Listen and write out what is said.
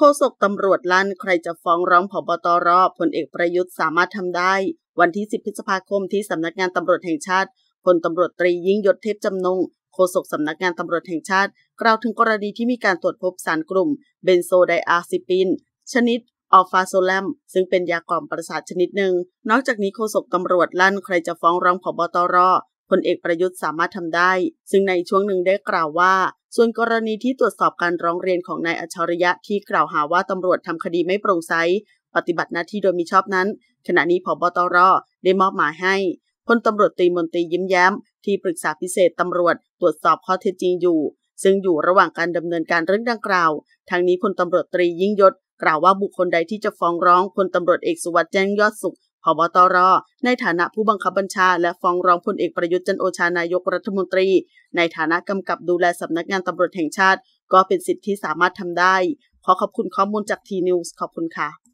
โฆษกตำรวจลั่นใครจะฟ้องร้องผบตรพลเอกประยุทธ์สามารถทำได้ วันที่ 10 พฤษภาคมที่สำนักงานตำรวจแห่งชาติพลตำรวจตรียิ่งยศเทพจำนงโฆษกสำนักงานตำรวจแห่งชาติ กล่าวถึงกรณีที่มีการตรวจพบสารกลุ่มเบนโซไดอาซิปินชนิดอัลฟาโซแลมซึ่งเป็นยากล่อมประสาทชนิดหนึ่ง นอกจากนี้โฆษกตำรวจลั่น ใครจะฟ้องร้องผบตรพลเอกประยุทธ์สามารถทำได้ ซึ่งในช่วงหนึ่งได้กล่าวว่าส่วนกรณีที่ตรวจสอบการร้องเรียนของนายอัจฉริยะที่กล่าวหาว่าตำรวจทำคดีไม่โปร่งใสปฏิบัติหน้าที่โดยมิชอบนั้น ขณะนี้ผบตรได้มอบหมายให้พลตำรวจตีมนตรียิ้มแย้มที่ปรึกษาพิเศษตำรวจ ตรวจสอบข้อเท็จจริงอยู่ซึ่งอยู่ระหว่างการดำเนินการเรื่องดังกล่าวทางนี้พลตำรวจตรียิ่งยศกล่าวว่าบุคคลใดที่จะฟ้องร้องพลตำรวจเอกสุวัสด์แจ้งยอดสุขพบตรในฐานะผู้บังคับบัญชา และฟ้องร้องพลเอกประยุทธ์จันโอชา นายกรัฐมนตรี ในฐานะกำกับดูแลสำนักงานตำรวจแห่งชาติ ก็เป็นสิทธิที่สามารถทำได้ ขอขอบคุณข้อมูลจากทีนิวส์ ขอบคุณค่ะ